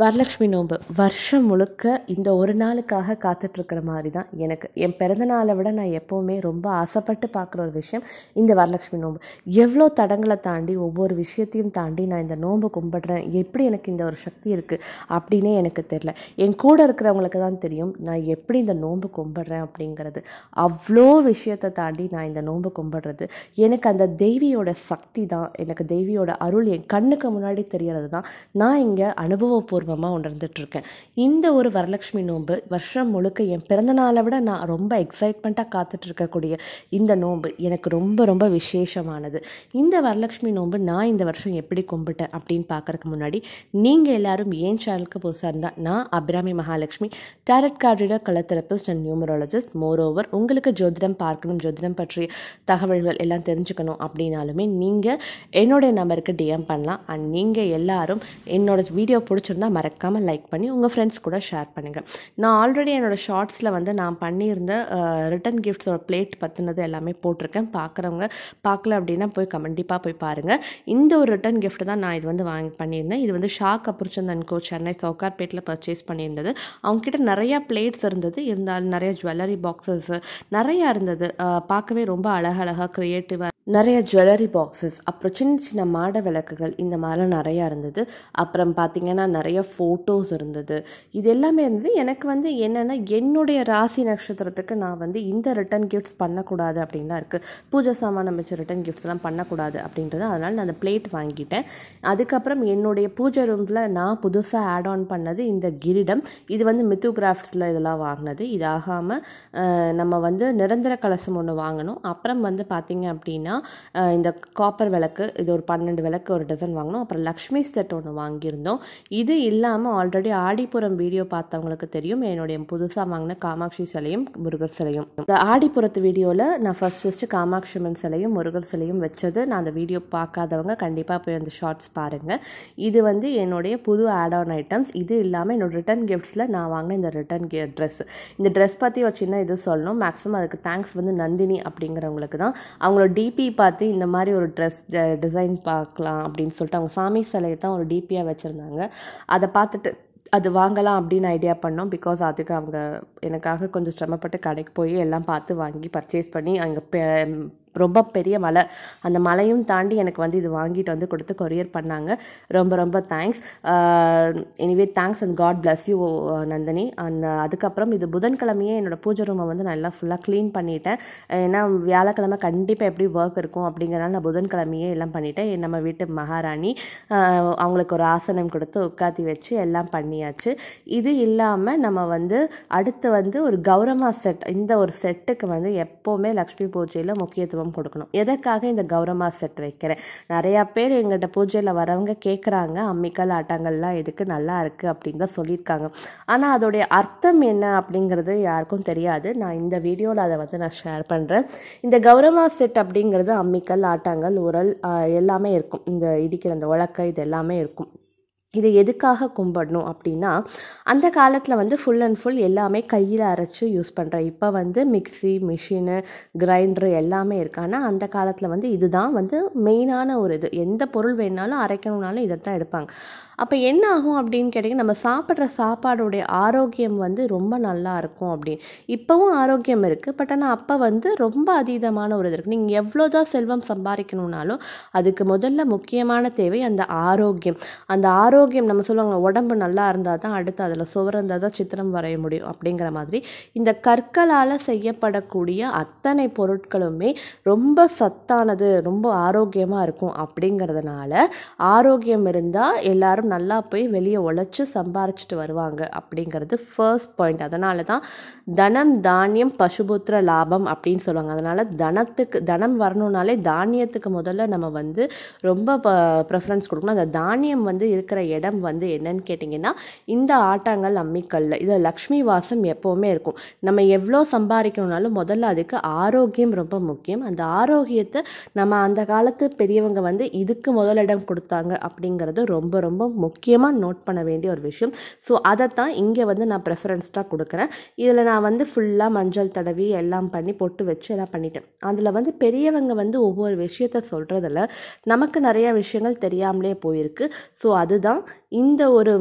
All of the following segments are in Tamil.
வரலட்சுமி நோன்பு வருஷம் முழுக்க இந்த ஒரு நாளுக்காக காத்துட்ருக்கிற மாதிரி தான் எனக்கு என் பிறந்தநாளை விட நான் எப்போவுமே ரொம்ப ஆசைப்பட்டு பார்க்குற ஒரு விஷயம் இந்த வரலட்சுமி நோன்பு எவ்வளோ தடங்களை தாண்டி ஒவ்வொரு விஷயத்தையும் தாண்டி நான் இந்த நோன்பு கும்பிட்றேன் எப்படி எனக்கு இந்த ஒரு சக்தி இருக்குது அப்படின்னே எனக்கு தெரில என் கூட இருக்கிறவங்களுக்கு தான் தெரியும் நான் எப்படி இந்த நோன்பு கும்பிட்றேன் அப்படிங்கிறது அவ்வளோ விஷயத்தை தாண்டி நான் இந்த நோன்பு கும்பிட்றது எனக்கு அந்த தேவியோட சக்தி தான் எனக்கு தேவியோட அருள் என் கண்ணுக்கு முன்னாடி தெரியறது தான் நான் இங்கே அனுபவப்பூர்வம் ஆர்வமாக உணர்ந்துட்டுருக்கேன் இந்த ஒரு வரலட்சுமி நோன்பு வருஷம் முழுக்க என் பிறந்தநாளை விட நான் ரொம்ப எக்ஸைட்மெண்ட்டாக இருக்கக்கூடிய இந்த நோன்பு எனக்கு ரொம்ப ரொம்ப விசேஷமானது இந்த வரலட்சுமி நோன்பு நான் இந்த வருஷம் எப்படி கும்பிட்டேன் அப்படின்னு பார்க்குறக்கு முன்னாடி நீங்கள் எல்லோரும் ஏன் சேனலுக்கு புதுசாக இருந்தால் நான் Abirami Mahalakshmi tarot card colour therapist and numerologist moreover உங்களுக்கு ஜோதிடம் பார்க்கணும் ஜோதிடம் பற்றிய தகவல்கள் எல்லாம் தெரிஞ்சுக்கணும் அப்படின்னாலுமே நீங்கள் என்னுடைய நம்பருக்கு டிஎம் பண்ணலாம் அண்ட் நீங்கள் எல்லோரும் என்னோடய வீடியோ பிடிச்சிருந்தா மறக்காமல் லைக் பண்ணி உங்கள் ஃப்ரெண்ட்ஸ் கூட ஷேர் பண்ணுங்கள் நான் ஆல்ரெடி என்னோடய ஷார்ட்ஸில் வந்து நான் பண்ணியிருந்த ரிட்டன் கிஃப்ட்ஸோட பிளேட் பற்றினது எல்லாமே போட்டிருக்கேன் பார்க்குறவங்க பார்க்கல அப்படின்னா போய் கண்டிப்பாக போய் பாருங்கள் இந்த ஒரு ரிட்டன் கிஃப்ட் தான் நான் இது வந்து வாங்கி பண்ணியிருந்தேன் இது வந்து ஷா கபூர்ச்சந்தன் கோ சென்னை சவுகார்பேட்டில் பர்ச்சேஸ் பண்ணியிருந்தது அவங்கக்கிட்ட நிறையா பிளேட்ஸ் இருந்தது இருந்தாலும் நிறைய ஜுவல்லரி பாக்ஸஸ் நிறையா இருந்தது பார்க்கவே ரொம்ப அழகழகாக க்ரியேட்டிவாக நிறைய ஜுவல்லரி பாக்ஸஸ் அப்புறம் சின்ன சின்ன மாட விளக்குகள் இந்த மாதிரிலாம் நிறையா இருந்தது அப்புறம் பார்த்திங்கன்னா நிறைய ஃபோட்டோஸ் இருந்தது இது எல்லாமே இருந்தது எனக்கு வந்து என்னென்னா என்னுடைய ராசி நட்சத்திரத்துக்கு நான் வந்து இந்த ரிட்டன் கிஃப்ட்ஸ் பண்ணக்கூடாது அப்படின்லாம் இருக்குது பூஜை சாமான் அமைச்ச ரிட்டன் கிஃப்ட்ஸ்லாம் பண்ணக்கூடாது அப்படின்றது அதனால் நான் அந்த பிளேட் வாங்கிட்டேன் அதுக்கப்புறம் என்னுடைய பூஜை ரூம்ஸில் நான் புதுசாக ஆட் ஆன் பண்ணது இந்த கிரிடம் இது வந்து மித்து கிராஃப்ட்ஸில் இதெல்லாம் வாங்கினது இதாகாமல் நம்ம வந்து நிரந்தர கலசம் ஒன்று வாங்கணும் அப்புறம் வந்து பார்த்திங்க அப்படின்னா அப்படின்னா இந்த காப்பர் விளக்கு இது ஒரு பன்னெண்டு விளக்கு ஒரு டசன் வாங்கினோம் அப்புறம் லக்ஷ்மி செட் ஒன்று வாங்கியிருந்தோம் இது இல்லாமல் ஆல்ரெடி ஆடிப்புறம் வீடியோ பார்த்தவங்களுக்கு தெரியும் என்னுடைய புதுசாக வாங்கின காமாட்சி சிலையும் முருகர் சிலையும் ஆடிப்புறத்து வீடியோவில் நான் ஃபஸ்ட் ஃபஸ்ட்டு காமாட்சி அம்மன் சிலையும் முருகர் சிலையும் வச்சது நான் அந்த வீடியோ பார்க்காதவங்க கண்டிப்பாக போய் அந்த ஷார்ட்ஸ் பாருங்கள் இது வந்து என்னுடைய புது ஆட் ஆன் ஐட்டம்ஸ் இது இல்லாமல் என்னோடய ரிட்டன் கிஃப்ட்ஸில் நான் வாங்கின இந்த ரிட்டன் கே ட்ரெஸ் இந்த ட்ரெஸ் பற்றி ஒரு சின்ன இது சொல்லணும் மேக்ஸிமம் அதுக்கு தேங்க்ஸ் வந்து நந்தினி அப்படிங்கிறவங்களுக்கு தான் அவங்களோட டிபி டிபி பார்த்து இந்த மாதிரி ஒரு ட்ரெஸ் டிசைன் பார்க்கலாம் அப்படின்னு சொல்லிட்டு அவங்க சாமி சிலையை தான் ஒரு டிபியாக வச்சுருந்தாங்க அதை பார்த்துட்டு அது வாங்கலாம் அப்படின்னு ஐடியா பண்ணோம் பிகாஸ் அதுக்கு அவங்க எனக்காக கொஞ்சம் சிரமப்பட்டு கடைக்கு போய் எல்லாம் பார்த்து வாங்கி பர்ச்சேஸ் பண்ணி அங்கே ரொம்ப பெரிய மலை அந்த மலையும் தாண்டி எனக்கு வந்து இது வாங்கிட்டு வந்து கொடுத்து கொரியர் பண்ணாங்க ரொம்ப ரொம்ப thanks anyway thanks and God bless you Nandhini அந்த அதுக்கப்புறம் இது புதன்கிழமையே என்னோடய பூஜை ரூமை வந்து நல்லா ஃபுல்லாக க்ளீன் பண்ணிட்டேன் ஏன்னா வியாழக்கிழமை கண்டிப்பாக எப்படி ஒர்க் இருக்கும் அப்படிங்கிறனால நான் புதன்கிழமையே எல்லாம் பண்ணிட்டேன் நம்ம வீட்டு மகாராணி அவங்களுக்கு ஒரு ஆசனம் கொடுத்து உட்காத்தி வச்சு எல்லாம் பண்ணியாச்சு இது இல்லாமல் நம்ம வந்து அடுத்து வந்து ஒரு கௌரமா செட் இந்த ஒரு செட்டுக்கு வந்து எப்போவுமே லக்ஷ்மி பூஜையில் முக்கியத்துவம் முக்கியத்துவம் கொடுக்கணும் எதற்காக இந்த கௌரமா செட் வைக்கிறேன் நிறையா பேர் எங்கள்கிட்ட பூஜையில் வரவங்க கேட்குறாங்க அம்மிக்கல் ஆட்டங்கள்லாம் எதுக்கு நல்லா இருக்குது அப்படின்னு தான் சொல்லியிருக்காங்க ஆனால் அதோடைய அர்த்தம் என்ன அப்படிங்கிறது யாருக்கும் தெரியாது நான் இந்த வீடியோவில் அதை வந்து நான் ஷேர் பண்ணுறேன் இந்த கௌரமா செட் அப்படிங்கிறது அம்மிக்கல் ஆட்டாங்கல் உரல் எல்லாமே இருக்கும் இந்த இடிக்கிற அந்த உலக்கை இது எல்லாமே இருக்கும் இதை எதுக்காக கும்பிடணும் அப்படின்னா அந்த காலத்தில் வந்து ஃபுல் அண்ட் ஃபுல் எல்லாமே கையில் அரைச்சி யூஸ் பண்ணுறோம் இப்போ வந்து மிக்சி மிஷினு கிரைண்டரு எல்லாமே இருக்குது ஆனால் அந்த காலத்தில் வந்து இதுதான் வந்து மெயினான ஒரு இது எந்த பொருள் வேணாலும் அரைக்கணும்னாலும் இதை தான் எடுப்பாங்க அப்போ என்ன ஆகும் அப்படின்னு கேட்டிங்கன்னா நம்ம சாப்பிட்ற சாப்பாடுடைய ஆரோக்கியம் வந்து ரொம்ப நல்லா இருக்கும் அப்படின்னு இப்போவும் ஆரோக்கியம் இருக்குது பட் ஆனால் அப்போ வந்து ரொம்ப அதீதமான ஒரு இது இருக்குது நீங்கள் எவ்வளோ தான் செல்வம் சம்பாதிக்கணும்னாலும் அதுக்கு முதல்ல முக்கியமான தேவை அந்த ஆரோக்கியம் அந்த ஆரோக்கியம் நம்ம சொல்லுவாங்க உடம்பு நல்லா இருந்தால் தான் அடுத்து அதில் சுவர் இருந்தால் தான் சித்திரம் வரைய முடியும் அப்படிங்கிற மாதிரி இந்த கற்களால் செய்யப்படக்கூடிய அத்தனை பொருட்களுமே ரொம்ப சத்தானது ரொம்ப ஆரோக்கியமாக இருக்கும் அப்படிங்கிறதுனால ஆரோக்கியம் இருந்தால் எல்லாரும் நல்லா போய் வெளியே உழைச்சி சம்பாரிச்சிட்டு வருவாங்க அப்படிங்கிறது ஃபர்ஸ்ட் பாயிண்ட் அதனால தான் தனம் தானியம் பசுபுத்திர லாபம் அப்படின்னு சொல்லுவாங்க அதனால் தனத்துக்கு தனம் வரணுன்னாலே தானியத்துக்கு முதல்ல நம்ம வந்து ரொம்ப ப்ரெஃபரன்ஸ் கொடுக்கணும் அந்த தானியம் வந்து இருக்கிற இடம் வந்து என்னன்னு கேட்டிங்கன்னா இந்த ஆட்டாங்கல் அம்மிக்கல்ல இதில் லக்ஷ்மி வாசம் எப்போவுமே இருக்கும் நம்ம எவ்வளோ சம்பாதிக்கணும்னாலும் முதல்ல அதுக்கு ஆரோக்கியம் ரொம்ப முக்கியம் அந்த ஆரோக்கியத்தை நம்ம அந்த காலத்து பெரியவங்க வந்து இதுக்கு முதலிடம் கொடுத்தாங்க அப்படிங்கிறது ரொம்ப ரொம்ப முக்கியமாக நோட் பண்ண வேண்டிய ஒரு விஷயம் ஸோ அதை தான் இங்கே வந்து நான் ப்ரெஃபரன்ஸ்டாக கொடுக்குறேன் இதில் நான் வந்து ஃபுல்லாக மஞ்சள் தடவி எல்லாம் பண்ணி பொட்டு வச்சு எல்லாம் பண்ணிட்டேன் அதில் வந்து பெரியவங்க வந்து ஒவ்வொரு விஷயத்த சொல்கிறதில் நமக்கு நிறையா விஷயங்கள் தெரியாமலே போயிருக்கு ஸோ அதுதான் இந்த ஒரு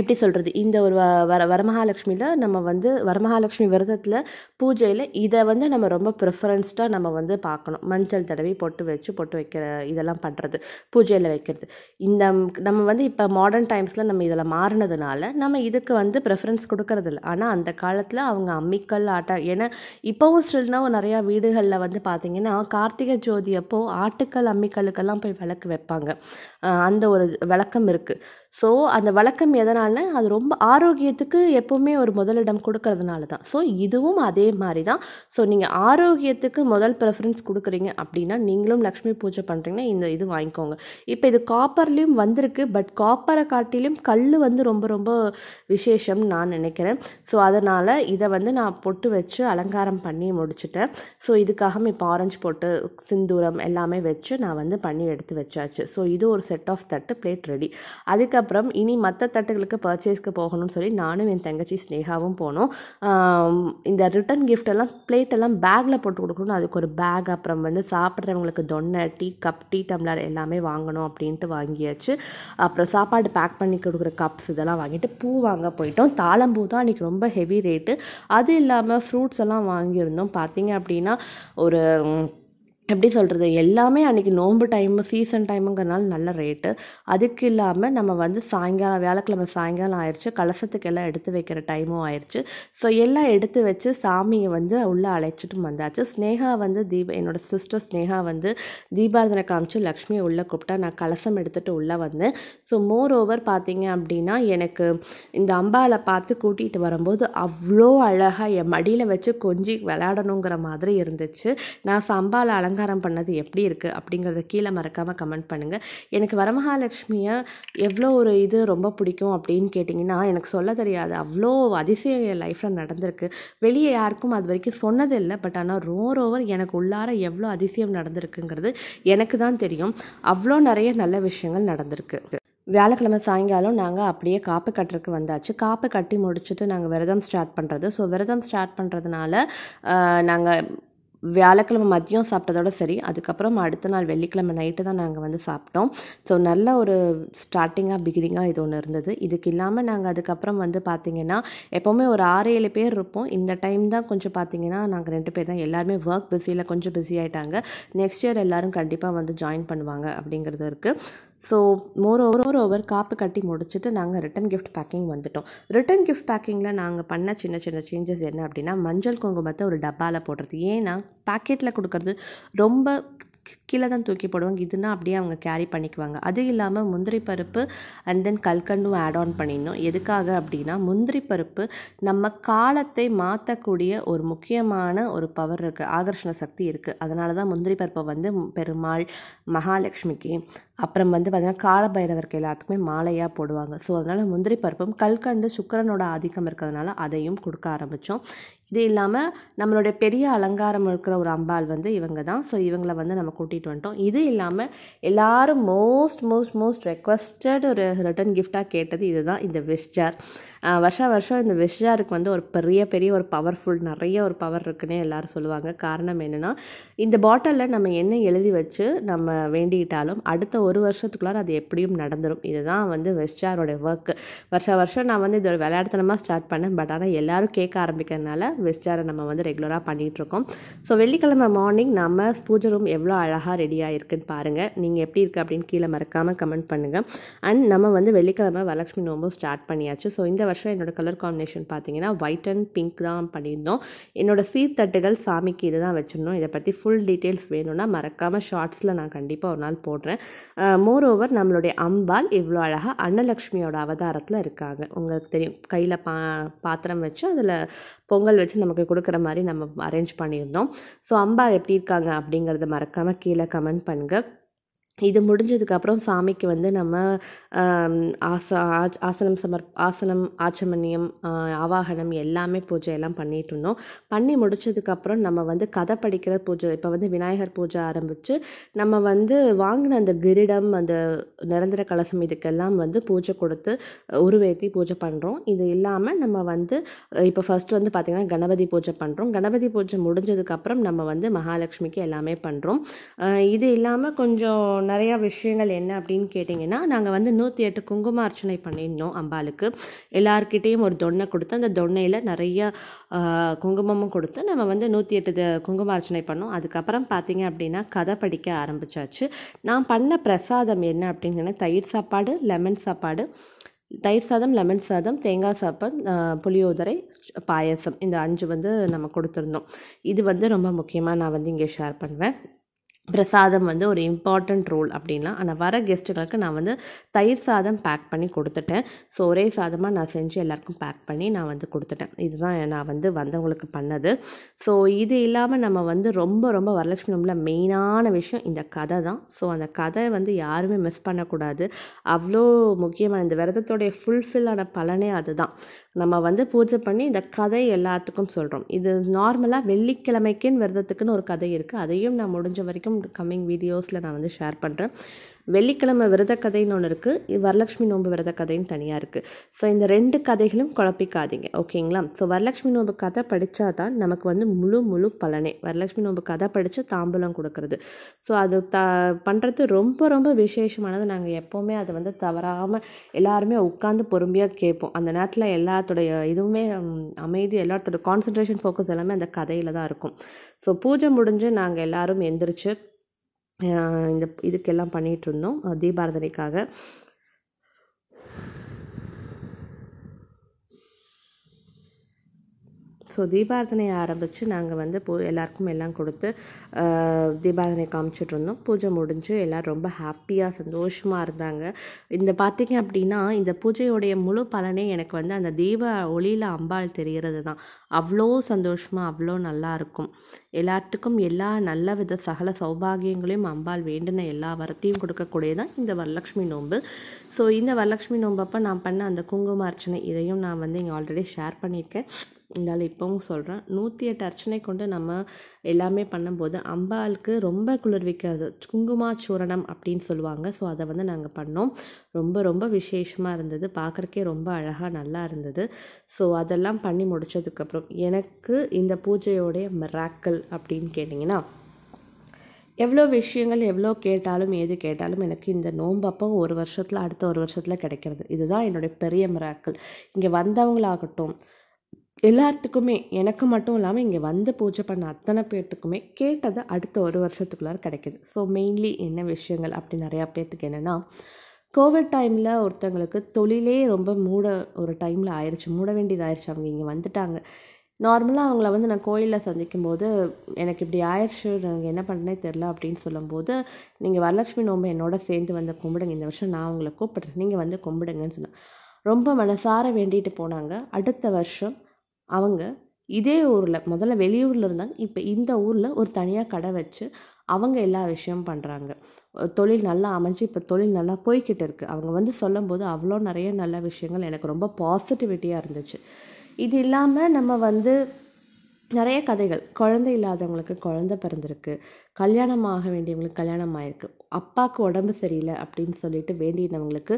எப்படி சொல்கிறது இந்த ஒரு வர வரமகாலட்சுமியில் நம்ம வந்து வரமகாலட்சுமி விரதத்தில் பூஜையில் இதை வந்து நம்ம ரொம்ப ப்ரிஃபரன்ஸ்டாக நம்ம வந்து பார்க்கணும் மஞ்சள் தடவி பொட்டு வச்சு பொட்டு வைக்கிற இதெல்லாம் பண்ணுறது பூஜையில் வைக்கிறது இந்த நம்ம வந்து இப்போ மாடர்ன் டைம்ஸில் நம்ம இதில் மாறினதுனால நம்ம இதுக்கு வந்து ப்ரிஃபரன்ஸ் கொடுக்கறதில்ல ஆனால் அந்த காலத்தில் அவங்க அம்மிக்கல் ஆட்டா ஏன்னா இப்போவும் ஸ்டில்னா நிறையா வீடுகளில் வந்து பார்த்திங்கன்னா கார்த்திகை ஜோதி அப்போது ஆட்டுக்கல் அம்மிக்கல்லுக்கெல்லாம் போய் விளக்கு வைப்பாங்க அந்த ஒரு விளக்கம் இருக்குது ஸோ அந்த வழக்கம் எதனால அது ரொம்ப ஆரோக்கியத்துக்கு எப்போவுமே ஒரு முதலிடம் கொடுக்கறதுனால தான் ஸோ இதுவும் அதே மாதிரி தான் ஸோ நீங்கள் ஆரோக்கியத்துக்கு முதல் ப்ரிஃபரன்ஸ் கொடுக்குறீங்க அப்படின்னா நீங்களும் லக்ஷ்மி பூஜை பண்ணுறீங்கன்னா இந்த இது வாங்கிக்கோங்க இப்போ இது காப்பர்லேயும் வந்திருக்கு பட் காப்பரை காட்டிலும் கல் வந்து ரொம்ப ரொம்ப விசேஷம் நான் நினைக்கிறேன் ஸோ அதனால் இதை வந்து நான் பொட்டு வச்சு அலங்காரம் பண்ணி முடிச்சுட்டேன் ஸோ இதுக்காக இப்போ ஆரஞ்சு போட்டு சிந்தூரம் எல்லாமே வச்சு நான் வந்து பண்ணி எடுத்து வச்சாச்சு ஸோ இது ஒரு செட் ஆஃப் தட்டு பிளேட் ரெடி அதுக்கு அதுக்கப்புறம் இனி மற்ற தட்டுகளுக்கு பர்ச்சேஸ்க்கு போகணும்னு சொல்லி நானும் என் தங்கச்சி ஸ்னேகாவும் போனோம் இந்த ரிட்டன் கிஃப்டெல்லாம் பிளேட்டெல்லாம் பேக்கில் போட்டு கொடுக்கணும் அதுக்கு ஒரு பேக் அப்புறம் வந்து சாப்பிட்றவங்களுக்கு தொன்னை டீ கப் டீ டம்ளர் எல்லாமே வாங்கணும் அப்படின்ட்டு வாங்கியாச்சு அப்புறம் சாப்பாடு பேக் பண்ணி கொடுக்குற கப்ஸ் இதெல்லாம் வாங்கிட்டு பூ வாங்க போயிட்டோம் தாளம்பூ தான் அன்றைக்கி ரொம்ப ஹெவி ரேட்டு அது இல்லாமல் ஃப்ரூட்ஸ் எல்லாம் வாங்கியிருந்தோம் பார்த்தீங்க அப்படின்னா ஒரு எப்படி சொல்கிறது எல்லாமே அன்றைக்கி நோன்பு டைமு சீசன் டைமுங்கிறனால நல்ல ரேட்டு அதுக்கு இல்லாமல் நம்ம வந்து சாயங்காலம் வியாழக்கிழமை சாயங்காலம் ஆயிடுச்சு கலசத்துக்கு எல்லாம் எடுத்து வைக்கிற டைமும் ஆயிடுச்சு ஸோ எல்லாம் எடுத்து வச்சு சாமியை வந்து உள்ளே அழைச்சிட்டும் வந்தாச்சு ஸ்னேகா வந்து தீப என்னோடய சிஸ்டர் ஸ்னேகா வந்து தீபாரதனை காமிச்சு லக்ஷ்மியை உள்ளே கூப்பிட்டா நான் கலசம் எடுத்துகிட்டு உள்ளே வந்தேன் ஸோ மோர் ஓவர் பார்த்தீங்க அப்படின்னா எனக்கு இந்த அம்பாவில் பார்த்து கூட்டிகிட்டு வரும்போது அவ்வளோ அழகாக என் மடியில் வச்சு கொஞ்சி விளையாடணுங்கிற மாதிரி இருந்துச்சு நான் சம்பாவில் அலங்காரம் பண்ணது எப்படி இருக்குது அப்படிங்கிறத கீழே மறக்காமல் கமெண்ட் பண்ணுங்கள் எனக்கு வரமகாலட்சுமியை எவ்வளோ ஒரு இது ரொம்ப பிடிக்கும் அப்படின்னு கேட்டிங்கன்னா எனக்கு சொல்ல தெரியாது அவ்வளோ அதிசயம் என் லைஃப்பில் நடந்திருக்கு வெளியே யாருக்கும் அது வரைக்கும் சொன்னது இல்லை பட் ஆனால் ரோர் ஓவர் எனக்கு உள்ளார எவ்வளோ அதிசயம் நடந்திருக்குங்கிறது எனக்கு தான் தெரியும் அவ்வளோ நிறைய நல்ல விஷயங்கள் நடந்திருக்கு வியாழக்கிழமை சாயங்காலம் நாங்கள் அப்படியே காப்பு கட்டுறதுக்கு வந்தாச்சு காப்பு கட்டி முடிச்சுட்டு நாங்கள் விரதம் ஸ்டார்ட் பண்ணுறது ஸோ விரதம் ஸ்டார்ட் பண்ணுறதுனால நாங்கள் வியாழக்கிழமை மதியம் சாப்பிட்டதோட சரி அதுக்கப்புறம் அடுத்த நாள் வெள்ளிக்கிழமை நைட்டு தான் நாங்கள் வந்து சாப்பிட்டோம் ஸோ நல்ல ஒரு ஸ்டார்டிங்காக பிகினிங்காக இது ஒன்று இருந்தது இதுக்கு இல்லாமல் நாங்கள் அதுக்கப்புறம் வந்து பார்த்திங்கன்னா எப்போவுமே ஒரு ஆறு ஏழு பேர் இருப்போம் இந்த டைம் தான் கொஞ்சம் பார்த்திங்கன்னா நாங்கள் ரெண்டு பேர் தான் எல்லாருமே ஒர்க் பிஸியில் கொஞ்சம் பிஸி ஆகிட்டாங்க நெக்ஸ்ட் இயர் எல்லோரும் கண்டிப்பாக வந்து ஜாயின் பண்ணுவாங்க அப்படிங்கிறது இருக்குது so moreover or over காப்பு கட்டி முடிச்சுட்டு நாங்கள் ரிட்டன் கிஃப்ட் பேக்கிங் வந்துட்டோம் ரிட்டன் கிஃப்ட் பேக்கிங்கில் நாங்கள் பண்ண சின்ன சின்ன சேஞ்சஸ் என்ன அப்படின்னா மஞ்சள் குங்குமத்தை ஒரு டப்பாவில் போடுறது ஏன்னா பேக்கெட்டில் கொடுக்கறது ரொம்ப கீழே தான் தூக்கி போடுவாங்க இதுனா அப்படியே அவங்க கேரி பண்ணிக்குவாங்க அது இல்லாமல் முந்திரி பருப்பு அண்ட் தென் கல்கண்டும் ஆட் ஆன் பண்ணிடணும் எதுக்காக அப்படின்னா முந்திரி பருப்பு நம்ம காலத்தை மாற்றக்கூடிய ஒரு முக்கியமான ஒரு பவர் இருக்குது ஆகர்ஷண சக்தி இருக்குது அதனால தான் முந்திரி பருப்பை வந்து பெருமாள் மகாலட்சுமிக்கு அப்புறம் வந்து பார்த்திங்கன்னா காலபைரவருக்கு எல்லாத்துக்குமே மாலையாக போடுவாங்க ஸோ அதனால் முந்திரி பருப்பும் கல்கண்டு சுக்கரனோட ஆதிக்கம் இருக்கிறதுனால அதையும் கொடுக்க ஆரம்பித்தோம் இது இல்லாமல் நம்மளுடைய பெரிய அலங்காரம் இருக்கிற ஒரு அம்பாள் வந்து இவங்க தான் ஸோ இவங்களை வந்து நம்ம கூட்டிகிட்டு வந்துட்டோம் இது இல்லாமல் எல்லோரும் மோஸ்ட் மோஸ்ட் மோஸ்ட் ரெக்வஸ்டட் ஒரு ரிட்டன் கிஃப்டாக கேட்டது இதுதான் இந்த விஷ் ஜார் வருஷா வருஷம் இந்த விஷ் ஜாருக்கு வந்து ஒரு பெரிய பெரிய ஒரு பவர்ஃபுல் நிறைய ஒரு பவர் இருக்குன்னே எல்லோரும் சொல்லுவாங்க காரணம் என்னென்னா இந்த பாட்டிலில் நம்ம என்ன எழுதி வச்சு நம்ம வேண்டிக்கிட்டாலும் அடுத்த ஒரு வருஷத்துக்குள்ளார அது எப்படியும் நடந்துடும் இதுதான் வந்து விஷ் ஜாரோடைய ஒர்க்கு வருஷா வருஷம் நான் வந்து இது ஒரு விளையாட்டுத்தனமாக ஸ்டார்ட் பண்ணேன் பட் ஆனால் எல்லோரும் கேட்க ஆரம்பிக்கிறதுனால வெஸ்டாரை நம்ம வந்து ரெகுலராக பண்ணிகிட்ருக்கோம் ஸோ வெள்ளிக்கிழமை மார்னிங் நம்ம பூஜை ரூம் எவ்வளோ அழகாக ரெடியாக இருக்குன்னு பாருங்கள் நீங்கள் எப்படி இருக்குது அப்படின்னு கீழே மறக்காமல் கமெண்ட் பண்ணுங்கள் அண்ட் நம்ம வந்து வெள்ளிக்கிழமை வரலட்சுமி நோம்பும் ஸ்டார்ட் பண்ணியாச்சு ஸோ இந்த வருஷம் என்னோடய கலர் காம்பினேஷன் பார்த்தீங்கன்னா ஒயிட் அண்ட் பிங்க் தான் பண்ணியிருந்தோம் என்னோடய சீர்தட்டுகள் சாமிக்கு இது தான் வச்சிருந்தோம் இதை பற்றி ஃபுல் டீட்டெயில்ஸ் வேணும்னா மறக்காமல் ஷார்ட்ஸில் நான் கண்டிப்பாக ஒரு நாள் போடுறேன் மோர் ஓவர் நம்மளுடைய அம்பாள் இவ்வளோ அழகாக அன்னலக்ஷ்மியோட அவதாரத்தில் இருக்காங்க உங்களுக்கு தெரியும் கையில் பா பாத்திரம் வச்சு அதில் பொங்கல் வச்சு கழித்து நமக்கு கொடுக்குற மாதிரி நம்ம அரேஞ்ச் பண்ணியிருந்தோம் ஸோ அம்பா எப்படி இருக்காங்க அப்படிங்கிறத மறக்காமல் கீழே கமெண்ட் பண்ணுங்கள் இது முடிஞ்சதுக்கப்புறம் சாமிக்கு வந்து நம்ம ஆச ஆச் ஆசனம் சமர் ஆசனம் ஆச்சமணியம் ஆவாகனம் எல்லாமே பூஜை எல்லாம் பண்ணிகிட்டு இருந்தோம் பண்ணி முடிச்சதுக்கப்புறம் நம்ம வந்து கதை படிக்கிற பூஜை இப்போ வந்து விநாயகர் பூஜை ஆரம்பித்து நம்ம வந்து வாங்கின அந்த கிரிடம் அந்த நிரந்தர கலசம் இதுக்கெல்லாம் வந்து பூஜை கொடுத்து உருவேற்றி பூஜை பண்ணுறோம் இது இல்லாமல் நம்ம வந்து இப்போ ஃபஸ்ட்டு வந்து பார்த்திங்கன்னா கணபதி பூஜை பண்ணுறோம் கணபதி பூஜை முடிஞ்சதுக்கப்புறம் நம்ம வந்து மகாலட்சுமிக்கு எல்லாமே பண்ணுறோம் இது இல்லாமல் கொஞ்சம் நிறையா விஷயங்கள் என்ன அப்படின்னு கேட்டிங்கன்னா நாங்கள் வந்து நூற்றி எட்டு குங்கும அர்ச்சனை பண்ணியிருந்தோம் அம்பாளுக்கு எல்லாருக்கிட்டேயும் ஒரு தொன்னை கொடுத்து அந்த தொன்னையில் நிறைய குங்குமமும் கொடுத்து நம்ம வந்து நூற்றி எட்டு குங்கும அர்ச்சனை பண்ணோம் அதுக்கப்புறம் பார்த்தீங்க அப்படின்னா கதை படிக்க ஆரம்பித்தாச்சு நான் பண்ண பிரசாதம் என்ன அப்படிங்கன்னா தயிர் சாப்பாடு லெமன் சாப்பாடு தயிர் சாதம் லெமன் சாதம் தேங்காய் சாப்பாடு புளியோதரை பாயசம் இந்த அஞ்சு வந்து நம்ம கொடுத்துருந்தோம் இது வந்து ரொம்ப முக்கியமாக நான் வந்து இங்கே ஷேர் பண்ணுவேன் பிரசாதம் வந்து ஒரு இம்பார்ட்டண்ட் ரோல் அப்படின்லாம் ஆனால் வர கெஸ்ட்டுகளுக்கு நான் வந்து தயிர் சாதம் பேக் பண்ணி கொடுத்துட்டேன் ஸோ ஒரே சாதமாக நான் செஞ்சு எல்லாருக்கும் பேக் பண்ணி நான் வந்து கொடுத்துட்டேன் இதுதான் நான் வந்து வந்தவங்களுக்கு பண்ணது ஸோ இது இல்லாமல் நம்ம வந்து ரொம்ப ரொம்ப வரலட்சுமி நம்மள மெயினான விஷயம் இந்த கதை தான் ஸோ அந்த கதை வந்து யாருமே மிஸ் பண்ணக்கூடாது அவ்வளோ முக்கியமான இந்த விரதத்தோடைய ஃபுல்ஃபில்லான பலனே அதுதான் நம்ம வந்து பூஜை பண்ணி இந்த கதை எல்லாத்துக்கும் சொல்கிறோம் இது நார்மலாக வெள்ளிக்கிழமைக்குன்னு விரதத்துக்குன்னு ஒரு கதை இருக்குது அதையும் நான் முடிஞ்ச வரைக்கும் கமிங் கம்மிங் வீடியோஸில் நான் வந்து ஷேர் பண்ணுறேன் வெள்ளிக்கிழமை விரத கதைன்னு ஒன்று இருக்குது வரலட்சுமி நோன்பு விரத கதைன்னு தனியாக இருக்குது ஸோ இந்த ரெண்டு கதைகளும் குழப்பிக்காதீங்க ஓகேங்களா ஸோ வரலட்சுமி நோன்பு கதை படித்தா தான் நமக்கு வந்து முழு முழு பலனே வரலட்சுமி நோன்பு கதை படித்து தாம்பூலம் கொடுக்கறது ஸோ அது த பண்ணுறது ரொம்ப ரொம்ப விசேஷமானது நாங்கள் எப்போவுமே அதை வந்து தவறாமல் எல்லாருமே உட்காந்து பொறுமையாக கேட்போம் அந்த நேரத்தில் எல்லாத்தோடைய இதுவுமே அமைதி எல்லாத்தோட கான்சன்ட்ரேஷன் ஃபோக்கஸ் எல்லாமே அந்த கதையில் தான் இருக்கும் ஸோ பூஜை முடிஞ்சு நாங்கள் எல்லோரும் எந்திரிச்சு இந்த இதுக்கெல்லாம் பண்ணிகிட்டு இருந்தோம் தீபாரதனைக்காக ஸோ தீபாரதனையை ஆரம்பித்து நாங்கள் வந்து பூ எல்லாருக்கும் எல்லாம் கொடுத்து தீபாரதனை காமிச்சிட்டு இருந்தோம் பூஜை முடிஞ்சு எல்லோரும் ரொம்ப ஹாப்பியாக சந்தோஷமாக இருந்தாங்க இந்த பார்த்திங்க அப்படின்னா இந்த பூஜையுடைய முழு பலனே எனக்கு வந்து அந்த தீப ஒளியில் அம்பாள் தெரிகிறது தான் அவ்வளோ சந்தோஷமாக அவ்வளோ நல்லாயிருக்கும் எல்லாத்துக்கும் எல்லா நல்ல வித சகல சௌபாகியங்களையும் அம்பாள் வேண்டின எல்லா வரத்தையும் கொடுக்கக்கூடியதான் இந்த வரலட்சுமி நோன்பு ஸோ இந்த வரலட்சுமி நோன்பப்போ நான் பண்ண அந்த குங்கும அர்ச்சனை இதையும் நான் வந்து இங்கே ஆல்ரெடி ஷேர் பண்ணியிருக்கேன் இருந்தாலும் இப்போவும் சொல்கிறேன் நூற்றி எட்டு அர்ச்சனை கொண்டு நம்ம எல்லாமே பண்ணும்போது அம்பாளுக்கு ரொம்ப குளிர்விக்கிறது சூரணம் அப்படின்னு சொல்லுவாங்க ஸோ அதை வந்து நாங்கள் பண்ணோம் ரொம்ப ரொம்ப விசேஷமாக இருந்தது பார்க்குறக்கே ரொம்ப அழகாக நல்லா இருந்தது ஸோ அதெல்லாம் பண்ணி முடித்ததுக்கப்புறம் எனக்கு இந்த பூஜையோடைய மிராக்கல் அப்படின்னு கேட்டிங்கன்னா எவ்வளோ விஷயங்கள் எவ்வளோ கேட்டாலும் ஏது கேட்டாலும் எனக்கு இந்த நோம்பப்போ ஒரு வருஷத்தில் அடுத்த ஒரு வருஷத்தில் கிடைக்கிறது இதுதான் என்னுடைய பெரிய மிராக்கள் இங்கே வந்தவங்களாகட்டும் எல்லாத்துக்குமே எனக்கு மட்டும் இல்லாமல் இங்கே வந்து பூஜை பண்ண அத்தனை பேர்த்துக்குமே கேட்டது அடுத்த ஒரு வருஷத்துக்குள்ளார கிடைக்கிது ஸோ மெயின்லி என்ன விஷயங்கள் அப்படி நிறையா பேர்த்துக்கு என்னென்னா கோவிட் டைமில் ஒருத்தங்களுக்கு தொழிலே ரொம்ப மூட ஒரு டைமில் ஆயிடுச்சு மூட வேண்டியது ஆயிடுச்சு அவங்க இங்கே வந்துட்டாங்க நார்மலாக அவங்கள வந்து நான் கோயிலில் சந்திக்கும் போது எனக்கு இப்படி ஆயிடுச்சு நாங்கள் என்ன பண்ணனே தெரில அப்படின்னு சொல்லும்போது நீங்கள் வரலட்சுமி நோம்பு என்னோட சேர்ந்து வந்து கும்பிடுங்க இந்த வருஷம் நான் அவங்கள கூப்பிட்றேன் நீங்கள் வந்து கும்பிடுங்கன்னு சொன்னேன் ரொம்ப மனசார வேண்டிகிட்டு போனாங்க அடுத்த வருஷம் அவங்க இதே ஊரில் முதல்ல வெளியூரில் இருந்தாங்க இப்போ இந்த ஊரில் ஒரு தனியாக கடை வச்சு அவங்க எல்லா விஷயமும் பண்ணுறாங்க தொழில் நல்லா அமைஞ்சு இப்போ தொழில் நல்லா போய்கிட்டு இருக்குது அவங்க வந்து சொல்லும்போது அவ்வளோ நிறைய நல்ல விஷயங்கள் எனக்கு ரொம்ப பாசிட்டிவிட்டியாக இருந்துச்சு இது இல்லாமல் நம்ம வந்து நிறைய கதைகள் குழந்தை இல்லாதவங்களுக்கு குழந்தை பிறந்திருக்கு கல்யாணம் ஆக வேண்டியவங்களுக்கு கல்யாணம் ஆகிருக்கு அப்பாவுக்கு உடம்பு சரியில்லை அப்படின்னு சொல்லிட்டு வேண்டியவங்களுக்கு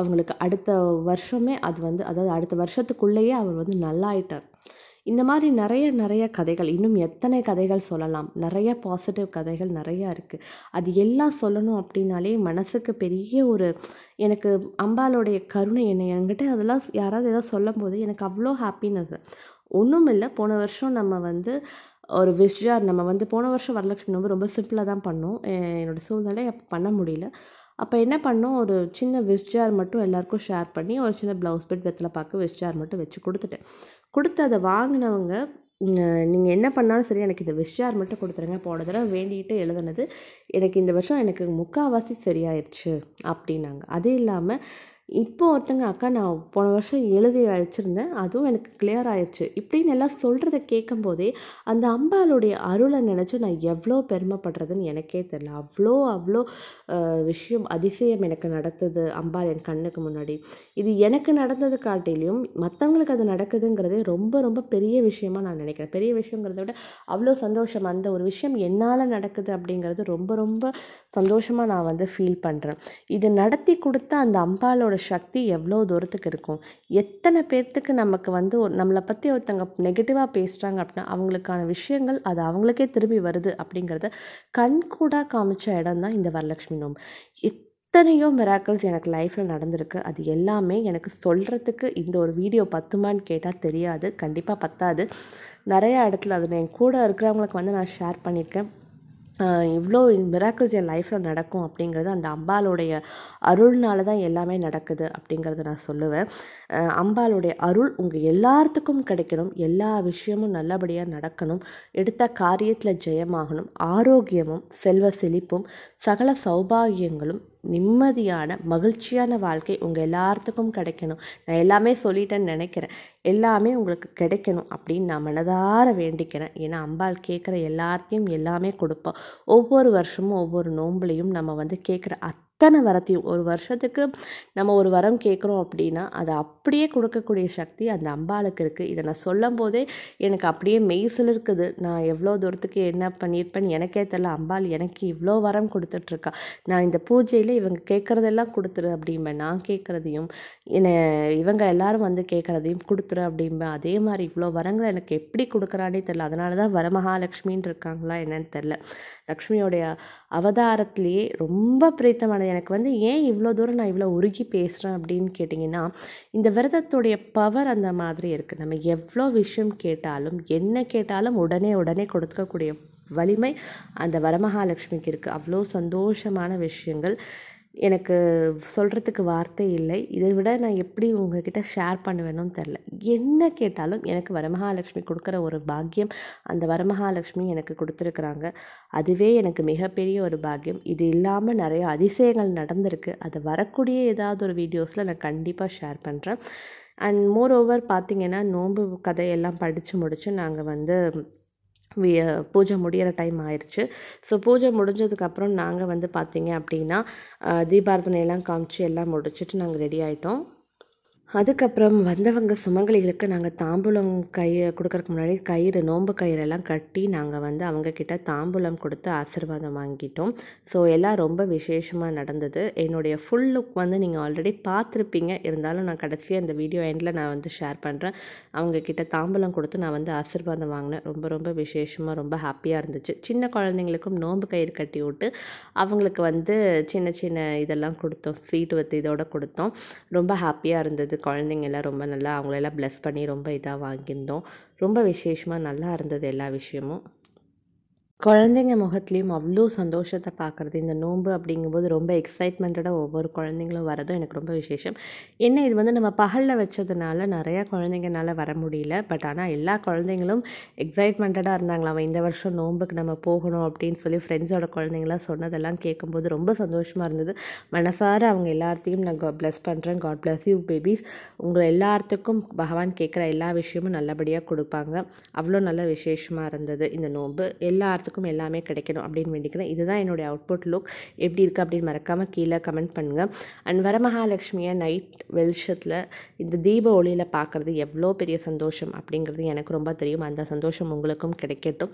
அவங்களுக்கு அடுத்த வருஷமே அது வந்து அதாவது அடுத்த வருஷத்துக்குள்ளேயே அவர் வந்து நல்லா ஆயிட்டார் இந்த மாதிரி நிறைய நிறைய கதைகள் இன்னும் எத்தனை கதைகள் சொல்லலாம் நிறைய பாசிட்டிவ் கதைகள் நிறையா இருக்குது அது எல்லாம் சொல்லணும் அப்படின்னாலே மனசுக்கு பெரிய ஒரு எனக்கு அம்பாலோடைய கருணை என்னை என்கிட்ட அதெல்லாம் யாராவது ஏதாவது சொல்லும் போது எனக்கு அவ்வளோ ஹாப்பினஸ் ஒன்றும் இல்லை போன வருஷம் நம்ம வந்து ஒரு விஷ்ஜார் நம்ம வந்து போன வருஷம் வரலட்சுமி நோம்பு ரொம்ப சிம்பிளாக தான் பண்ணோம் என்னோடய சூழ்நிலை அப்போ பண்ண முடியல அப்போ என்ன பண்ணோம் ஒரு சின்ன விஷ்ஜார் மட்டும் எல்லாருக்கும் ஷேர் பண்ணி ஒரு சின்ன ப்ளவுஸ் பெட் வெத்தலை பார்க்க விஷ்ஜார் மட்டும் வச்சு கொடுத்துட்டேன் கொடுத்து அதை வாங்கினவங்க நீங்கள் என்ன பண்ணாலும் சரி எனக்கு இந்த விஷயார் மட்டும் கொடுத்துருங்க போன தடவை வேண்டிகிட்டு எழுதுனது எனக்கு இந்த வருஷம் எனக்கு முக்கால்வாசி சரியாயிடுச்சு அப்படின்னாங்க அது இல்லாமல் இப்போ ஒருத்தங்க அக்கா நான் போன வருஷம் எழுதி வச்சிருந்தேன் அதுவும் எனக்கு கிளியர் ஆயிடுச்சு இப்படின்னு எல்லாம் சொல்கிறத கேட்கும் போதே அந்த அம்பாளுடைய அருளை நினச்சி நான் எவ்வளோ பெருமைப்படுறதுன்னு எனக்கே தெரில அவ்வளோ அவ்வளோ விஷயம் அதிசயம் எனக்கு நடந்தது அம்பாள் என் கண்ணுக்கு முன்னாடி இது எனக்கு நடந்தது காட்டிலையும் மற்றவங்களுக்கு அது நடக்குதுங்கிறதே ரொம்ப ரொம்ப பெரிய விஷயமா நான் நினைக்கிறேன் பெரிய விஷயங்கிறத விட அவ்வளோ சந்தோஷம் அந்த ஒரு விஷயம் என்னால் நடக்குது அப்படிங்கிறது ரொம்ப ரொம்ப சந்தோஷமாக நான் வந்து ஃபீல் பண்ணுறேன் இது நடத்தி கொடுத்த அந்த அம்பாலோட நம்மளோட சக்தி எவ்வளோ தூரத்துக்கு இருக்கும் எத்தனை பேர்த்துக்கு நமக்கு வந்து ஒரு நம்மளை பற்றி ஒருத்தங்க நெகட்டிவாக பேசுகிறாங்க அப்படின்னா அவங்களுக்கான விஷயங்கள் அது அவங்களுக்கே திரும்பி வருது அப்படிங்கிறத கண்கூடாக காமிச்ச இடம் தான் இந்த வரலட்சுமி நோம்பு எத்தனையோ மிராக்கிள்ஸ் எனக்கு லைஃப்பில் நடந்திருக்கு அது எல்லாமே எனக்கு சொல்கிறதுக்கு இந்த ஒரு வீடியோ பத்துமான்னு கேட்டால் தெரியாது கண்டிப்பாக பத்தாது நிறையா இடத்துல அது என் கூட இருக்கிறவங்களுக்கு வந்து நான் ஷேர் பண்ணியிருக்கேன் இவ்வளோ மிராக்கிள்ஸ் என் லைஃப்பில் நடக்கும் அப்படிங்கிறது அந்த அம்பாளுடைய அருள்னால தான் எல்லாமே நடக்குது அப்படிங்கிறத நான் சொல்லுவேன் அம்பாளுடைய அருள் உங்கள் எல்லாத்துக்கும் கிடைக்கணும் எல்லா விஷயமும் நல்லபடியாக நடக்கணும் எடுத்த காரியத்தில் ஜெயமாகணும் ஆரோக்கியமும் செல்வ செழிப்பும் சகல சௌபாகியங்களும் நிம்மதியான மகிழ்ச்சியான வாழ்க்கை உங்கள் எல்லாத்துக்கும் கிடைக்கணும் நான் எல்லாமே சொல்லிட்டேன்னு நினைக்கிறேன் எல்லாமே உங்களுக்கு கிடைக்கணும் அப்படின்னு நான் மனதார வேண்டிக்கிறேன் ஏன்னா அம்பாள் கேட்குற எல்லாத்தையும் எல்லாமே கொடுப்போம் ஒவ்வொரு வருஷமும் ஒவ்வொரு நோம்புலையும் நம்ம வந்து கேட்குற அத் அத்தனை வரத்தையும் ஒரு வருஷத்துக்கு நம்ம ஒரு வரம் கேட்குறோம் அப்படின்னா அதை அப்படியே கொடுக்கக்கூடிய சக்தி அந்த அம்பாளுக்கு இருக்குது இதை நான் சொல்லும் போதே எனக்கு அப்படியே மெய்சில் இருக்குது நான் எவ்வளோ தூரத்துக்கு என்ன பண்ணியிருப்பேன் எனக்கே தெரில அம்பாள் எனக்கு இவ்வளோ வரம் கொடுத்துட்ருக்கா நான் இந்த பூஜையில் இவங்க கேட்குறதெல்லாம் கொடுத்துரு அப்படிம்பேன் நான் கேட்குறதையும் என்னை இவங்க எல்லாரும் வந்து கேட்குறதையும் கொடுத்துரு அப்படிம்பேன் அதே மாதிரி இவ்வளோ வரங்களை எனக்கு எப்படி கொடுக்குறானே தெரில அதனால தான் வரமகாலட்சுமின்னு இருக்காங்களா என்னன்னு தெரில லக்ஷ்மியோடைய அவதாரத்திலேயே ரொம்ப பிரீத்தமான எனக்கு வந்து ஏன் இவ்வளோ தூரம் நான் இவ்வளோ உருகி பேசுகிறேன் அப்படின்னு கேட்டிங்கன்னா இந்த விரதத்துடைய பவர் அந்த மாதிரி இருக்குது நம்ம எவ்வளோ விஷயம் கேட்டாலும் என்ன கேட்டாலும் உடனே உடனே கொடுக்கக்கூடிய வலிமை அந்த வரமகாலட்சுமிக்கு இருக்குது அவ்வளோ சந்தோஷமான விஷயங்கள் எனக்கு சொல்கிறதுக்கு வார்த்தை இல்லை இதை விட நான் எப்படி உங்ககிட்ட ஷேர் பண்ணுவேனும் தெரில என்ன கேட்டாலும் எனக்கு வரமகாலட்சுமி கொடுக்குற ஒரு பாக்கியம் அந்த வரமகாலட்சுமி எனக்கு கொடுத்துருக்குறாங்க அதுவே எனக்கு மிகப்பெரிய ஒரு பாக்கியம் இது இல்லாமல் நிறைய அதிசயங்கள் நடந்திருக்கு அது வரக்கூடிய ஏதாவது ஒரு வீடியோஸில் நான் கண்டிப்பாக ஷேர் பண்ணுறேன் அண்ட் மோர் ஓவர் பார்த்திங்கன்னா நோன்பு கதையெல்லாம் படித்து முடித்து நாங்கள் வந்து பூஜை முடிகிற டைம் ஆயிடுச்சு ஸோ பூஜை முடிஞ்சதுக்கப்புறம் நாங்கள் வந்து பார்த்திங்க அப்படின்னா எல்லாம் காமிச்சு எல்லாம் முடிச்சுட்டு நாங்கள் ரெடி ஆகிட்டோம் அதுக்கப்புறம் வந்தவங்க சுமங்கலிகளுக்கு நாங்கள் தாம்பூலம் கை கொடுக்கறக்கு முன்னாடி கயிறு நோம்பு கயிறெல்லாம் கட்டி நாங்கள் வந்து அவங்கக்கிட்ட தாம்பூலம் கொடுத்து ஆசிர்வாதம் வாங்கிட்டோம் ஸோ எல்லாம் ரொம்ப விசேஷமாக நடந்தது என்னுடைய ஃபுல் லுக் வந்து நீங்கள் ஆல்ரெடி பார்த்துருப்பீங்க இருந்தாலும் நான் கடைசியாக இந்த வீடியோ எண்டில் நான் வந்து ஷேர் பண்ணுறேன் அவங்கக்கிட்ட தாம்பூலம் கொடுத்து நான் வந்து ஆசிர்வாதம் வாங்கினேன் ரொம்ப ரொம்ப விசேஷமாக ரொம்ப ஹாப்பியாக இருந்துச்சு சின்ன குழந்தைங்களுக்கும் நோன்பு கயிறு கட்டி விட்டு அவங்களுக்கு வந்து சின்ன சின்ன இதெல்லாம் கொடுத்தோம் ஸ்வீட் வத்து இதோட கொடுத்தோம் ரொம்ப ஹாப்பியாக இருந்தது இருந்தது குழந்தைங்கெல்லாம் ரொம்ப நல்லா அவங்களெல்லாம் ப்ளஸ் பண்ணி ரொம்ப இதாக வாங்கியிருந்தோம் ரொம்ப விசேஷமாக நல்லா இருந்தது எல்லா விஷயமும் குழந்தைங்க முகத்துலேயும் அவ்வளோ சந்தோஷத்தை பார்க்குறது இந்த நோன்பு அப்படிங்கும்போது ரொம்ப எக்ஸைட்மெண்ட்டடாக ஒவ்வொரு குழந்தைங்களும் வரதும் எனக்கு ரொம்ப விசேஷம் என்ன இது வந்து நம்ம பகலில் வச்சதுனால நிறையா குழந்தைங்கனால வர முடியல பட் ஆனால் எல்லா குழந்தைங்களும் எக்ஸைட்மெண்ட்டடாக இருந்தாங்களாம் இந்த வருஷம் நோன்புக்கு நம்ம போகணும் அப்படின்னு சொல்லி ஃப்ரெண்ட்ஸோட குழந்தைங்களாம் சொன்னதெல்லாம் கேட்கும்போது ரொம்ப சந்தோஷமாக இருந்தது மனசார அவங்க எல்லாத்தையும் நான் ப்ளஸ் பண்ணுறேன் காட் பிளஸ் யூ பேபிஸ் உங்களை எல்லாத்துக்கும் பகவான் கேட்குற எல்லா விஷயமும் நல்லபடியாக கொடுப்பாங்க அவ்வளோ நல்ல விசேஷமாக இருந்தது இந்த நோன்பு எல்லா எல்லாத்துக்கும் எல்லாமே கிடைக்கணும் அப்படின்னு வேண்டிக்கிறேன் இதுதான் என்னுடைய அவுட்புட் லுக் எப்படி இருக்குது அப்படின்னு மறக்காமல் கீழே கமெண்ட் பண்ணுங்கள் அண்ட் வரமகாலட்சுமியை நைட் வெளிச்சத்தில் இந்த தீப ஒளியில் பார்க்குறது எவ்வளோ பெரிய சந்தோஷம் அப்படிங்கிறது எனக்கு ரொம்ப தெரியும் அந்த சந்தோஷம் உங்களுக்கும் கிடைக்கட்டும்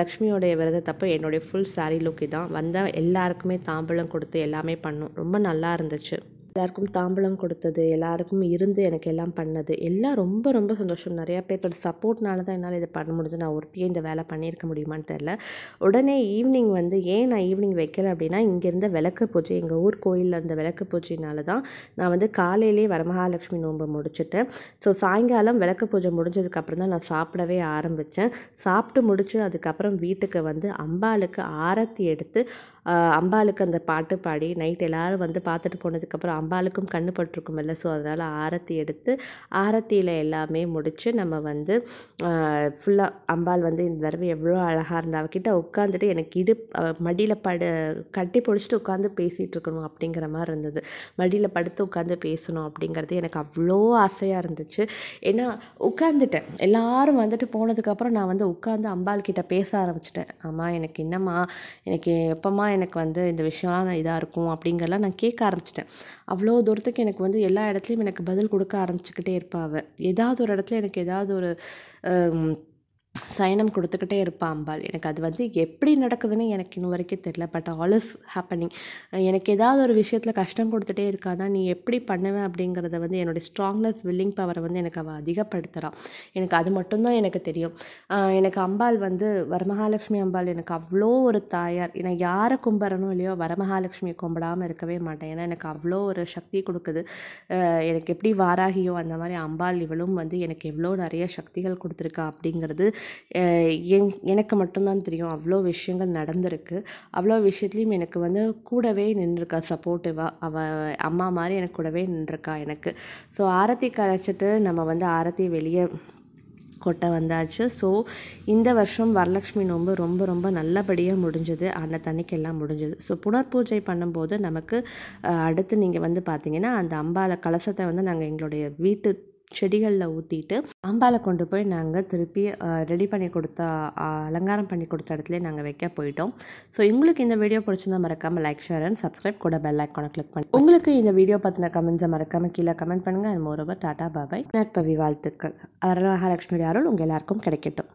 லக்ஷ்மியோடைய விரதத்தப்போ என்னுடைய ஃபுல் சாரீ லுக் இதான் வந்தால் எல்லாருக்குமே தாம்பழம் கொடுத்து எல்லாமே பண்ணும் ரொம்ப நல்லா இருந்துச்சு எல்லாருக்கும் தாம்பளம் கொடுத்தது எல்லாருக்கும் இருந்து எனக்கு எல்லாம் பண்ணது எல்லாம் ரொம்ப ரொம்ப சந்தோஷம் நிறையா பேர்த்தோட சப்போர்ட்னால தான் என்னால் இதை பண்ண முடிஞ்சு நான் ஒருத்தையே இந்த வேலை பண்ணியிருக்க முடியுமான்னு தெரில உடனே ஈவினிங் வந்து ஏன் நான் ஈவினிங் வைக்கல அப்படின்னா இங்கே இருந்த விளக்கு பூஜை எங்கள் ஊர் கோயிலில் இருந்த விளக்கு பூஜைனால தான் நான் வந்து காலையிலே வரமகாலட்சுமி நோன்பை முடிச்சுட்டேன் ஸோ சாயங்காலம் விளக்கு பூஜை முடிஞ்சதுக்கப்புறம் தான் நான் சாப்பிடவே ஆரம்பித்தேன் சாப்பிட்டு முடிச்சு அதுக்கப்புறம் வீட்டுக்கு வந்து அம்பாளுக்கு ஆரத்தி எடுத்து அம்பாளுக்கு அந்த பாட்டு பாடி நைட் எல்லோரும் வந்து பார்த்துட்டு போனதுக்கப்புறம் அம்பாளுக்கும் கண்ணு இல்லை ஸோ அதனால் ஆரத்தி எடுத்து ஆரத்தியில் எல்லாமே முடித்து நம்ம வந்து ஃபுல்லாக அம்பாள் வந்து இந்த தடவை எவ்வளோ அழகாக இருந்தா அவகிட்ட உட்காந்துட்டு எனக்கு இடு மடியில் படு கட்டி பிடிச்சிட்டு உட்காந்து பேசிகிட்டு இருக்கணும் அப்படிங்கிற மாதிரி இருந்தது மடியில் படுத்து உட்காந்து பேசணும் அப்படிங்கிறது எனக்கு அவ்வளோ ஆசையாக இருந்துச்சு ஏன்னா உட்காந்துட்டேன் எல்லோரும் வந்துட்டு போனதுக்கப்புறம் நான் வந்து உட்காந்து அம்பாள் கிட்டே பேச ஆரம்பிச்சிட்டேன் ஆமாம் எனக்கு என்னம்மா எனக்கு எப்போம்மா எனக்கு வந்து இந்த விஷயம்லாம் இதாக இருக்கும் அப்படிங்கிறலாம் நான் கேட்க ஆரம்பிச்சிட்டேன் அவ்வளோ தூரத்துக்கு எனக்கு வந்து எல்லா இடத்துலையும் எனக்கு பதில் கொடுக்க ஆரம்பிச்சுக்கிட்டே இருப்பாள் ஏதாவது ஒரு இடத்துல எனக்கு ஏதாவது ஒரு சயனம் கொடுத்துக்கிட்டே இருப்பான் அம்பாள் எனக்கு அது வந்து எப்படி நடக்குதுன்னு எனக்கு இன்ன வரைக்கும் தெரில பட் ஆல் இஸ் ஹேப்பனிங் எனக்கு ஏதாவது ஒரு விஷயத்தில் கஷ்டம் கொடுத்துட்டே இருக்கானா நீ எப்படி பண்ணுவேன் அப்படிங்கிறத வந்து என்னுடைய ஸ்ட்ராங்னஸ் வில்லிங் பவரை வந்து எனக்கு அவள் அதிகப்படுத்துகிறான் எனக்கு அது மட்டும்தான் எனக்கு தெரியும் எனக்கு அம்பாள் வந்து வரமகாலட்சுமி அம்பாள் எனக்கு அவ்வளோ ஒரு தாயார் நான் யாரை கும்பிட்றனோ இல்லையோ வரமகாலட்சுமியை கும்பிடாமல் இருக்கவே மாட்டேன் ஏன்னா எனக்கு அவ்வளோ ஒரு சக்தி கொடுக்குது எனக்கு எப்படி வாராகியோ அந்த மாதிரி அம்பாள் இவளும் வந்து எனக்கு எவ்வளோ நிறைய சக்திகள் கொடுத்துருக்கா அப்படிங்கிறது என் எனக்கு மட்டும்தான் தெரியும் அவ்வளோ விஷயங்கள் நடந்திருக்கு அவ்வளோ விஷயத்துலையும் எனக்கு வந்து கூடவே நின்றுருக்கா சப்போர்ட்டிவாக அவள் அம்மா மாதிரி எனக்கு கூடவே நின்றுருக்கா எனக்கு ஸோ ஆரத்தி கரைச்சிட்டு நம்ம வந்து ஆரத்தி வெளியே கொட்டை வந்தாச்சு ஸோ இந்த வருஷம் வரலட்சுமி நோன்பு ரொம்ப ரொம்ப நல்லபடியாக முடிஞ்சது அந்த தண்ணிக்கெல்லாம் முடிஞ்சது ஸோ புனர்பூஜை பண்ணும்போது நமக்கு அடுத்து நீங்கள் வந்து பார்த்தீங்கன்னா அந்த அம்பால கலசத்தை வந்து நாங்கள் எங்களுடைய வீட்டு செடிகளில் ஊற்றிட்டு அம்பாலை கொண்டு போய் நாங்கள் திருப்பி ரெடி பண்ணி கொடுத்த அலங்காரம் பண்ணி கொடுத்த இடத்துல நாங்கள் வைக்க போயிட்டோம் ஸோ உங்களுக்கு இந்த வீடியோ பிடிச்சிருந்தா மறக்காமல் லைக் ஷேர் அண்ட் சப்ஸ்கிரைப் கூட பெல் ஐக்கான கிளிக் பண்ணி உங்களுக்கு இந்த வீடியோ பற்றின கமெண்ட்ஸை மறக்காமல் கீழே கமெண்ட் பண்ணுங்கள் அண்ட் மோரோவர் டாடா பாபாய் நட்பவி வாழ்த்துக்கள் மகாலட்சுமி அருள் உங்கள் எல்லாருக்கும் கிடைக்கட்டும்